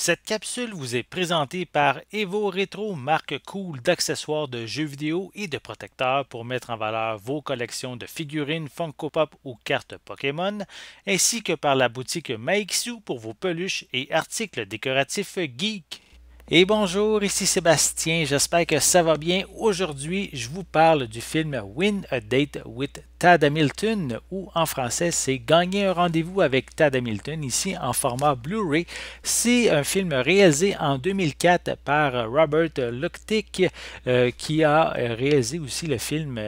Cette capsule vous est présentée par Evo Retro, marque cool d'accessoires de jeux vidéo et de protecteurs pour mettre en valeur vos collections de figurines Funko Pop ou cartes Pokémon, ainsi que par la boutique Maixu pour vos peluches et articles décoratifs geek. Et bonjour, ici Sébastien, j'espère que ça va bien. Aujourd'hui, je vous parle du film Win a Date with Tad Hamilton ou en français c'est Gagner un rendez-vous avec Tad Hamilton ici en format Blu-ray. C'est un film réalisé en 2004 par Robert Luketic euh, qui a euh, réalisé aussi le film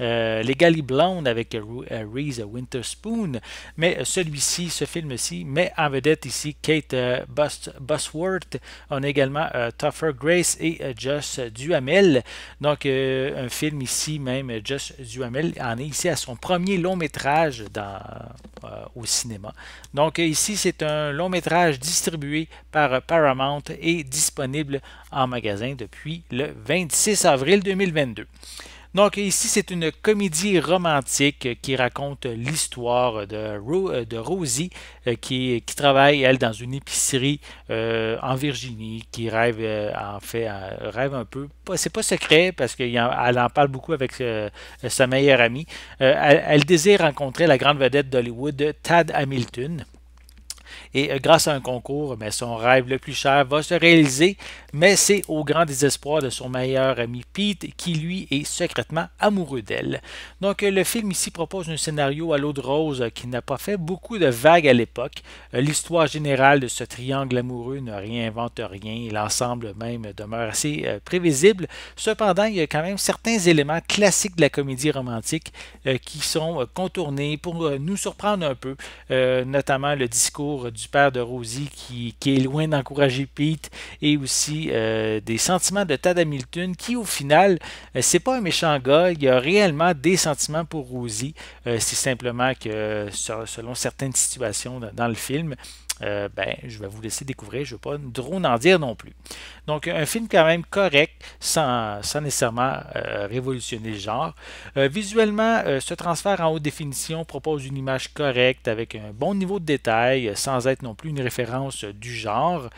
euh, Les Blonde avec Reese Winterspoon. Mais celui-ci, ce film-ci, met en vedette ici Kate Bosworth, Busworth. On a également Tougher Grace et Josh Duhamel. Donc un film ici même, Just Duhamel en est ici à son premier long métrage dans, euh, au cinéma. Donc euh, ici, c'est un long métrage distribué par euh, Paramount et disponible en magasin depuis le 26 avril 2022. Donc ici, c'est une comédie romantique qui raconte l'histoire de, euh, de, Rosie euh, qui, travaille, elle, dans une épicerie euh, en Virginie, qui rêve, en fait, rêve un peu. C'est pas secret parce qu'elle en parle beaucoup avec sa meilleure amie. Elle, elle, désire rencontrer la grande vedette d'Hollywood, Tad Hamilton. Et euh, grâce à un concours, mais ben, son rêve le plus cher va se réaliser. Mais c'est au grand désespoir de son meilleur ami Pete, qui lui est secrètement amoureux d'elle. Donc euh, le film ici propose un scénario à l'eau de rose euh, qui n'a pas fait beaucoup de vagues à l'époque. L'histoire générale de ce triangle amoureux ne réinvente rien. L'ensemble même demeure assez prévisible. Cependant, il y a quand même certains éléments classiques de la comédie romantique qui sont contournés pour nous surprendre un peu, notamment le discours du père de Rosie qui, est loin d'encourager Pete et aussi euh, des sentiments de Tad Hamilton qui au final euh, c'est pas un méchant gars, il y a réellement des sentiments pour Rosie, euh, c'est simplement que selon certaines situations dans le film, euh, ben, je vais vous laisser découvrir, je ne vais pas drone en dire non plus. Donc, un film quand même correct, sans, sans nécessairement euh, révolutionner le genre. Euh, visuellement, ce transfert en haute définition propose une image correcte avec un bon niveau de détail, sans être non plus une référence du genre.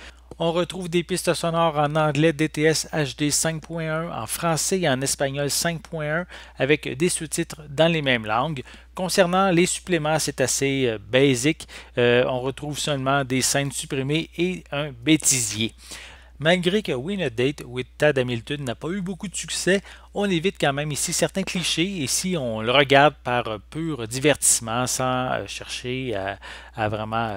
On retrouve des pistes sonores en anglais DTS HD 5.1, en français et en espagnol 5.1, avec des sous-titres dans les mêmes langues. Concernant les suppléments, c'est assez euh, basic. Euh, on retrouve seulement des scènes supprimées et un bêtisier. Malgré que Win a Date with Tad Hamilton n'a pas eu beaucoup de succès, on évite quand même ici certains clichés et si on le regarde par pur divertissement sans euh, chercher à, vraiment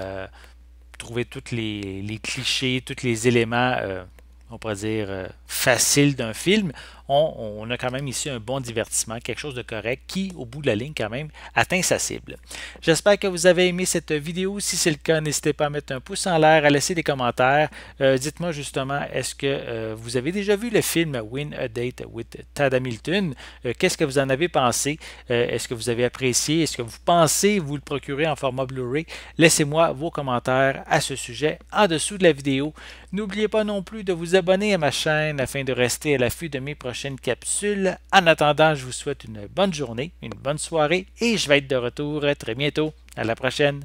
trouver tous les, clichés, tous les éléments, euh, on pourrait dire, euh, faciles d'un film on, a quand même ici un bon divertissement, quelque chose de correct qui, au bout de la ligne, quand même, atteint sa cible. J'espère que vous avez aimé cette vidéo. Si c'est le cas, n'hésitez pas à mettre un pouce en l'air, à laisser des commentaires. Euh, dites-moi justement, est-ce que euh, vous avez déjà vu le film Win a Date with Tad Hamilton? Euh, qu'est-ce que vous en avez pensé? est-ce que vous avez apprécié? Est-ce que vous pensez vous le procurer en format Blu-ray? Laissez-moi vos commentaires à ce sujet en dessous de la vidéo. N'oubliez pas non plus de vous abonner à ma chaîne afin de rester à l'affût de mes vidéos capsule. En attendant, je vous souhaite une bonne journée, une bonne soirée et je vais être de retour très bientôt. À la prochaine.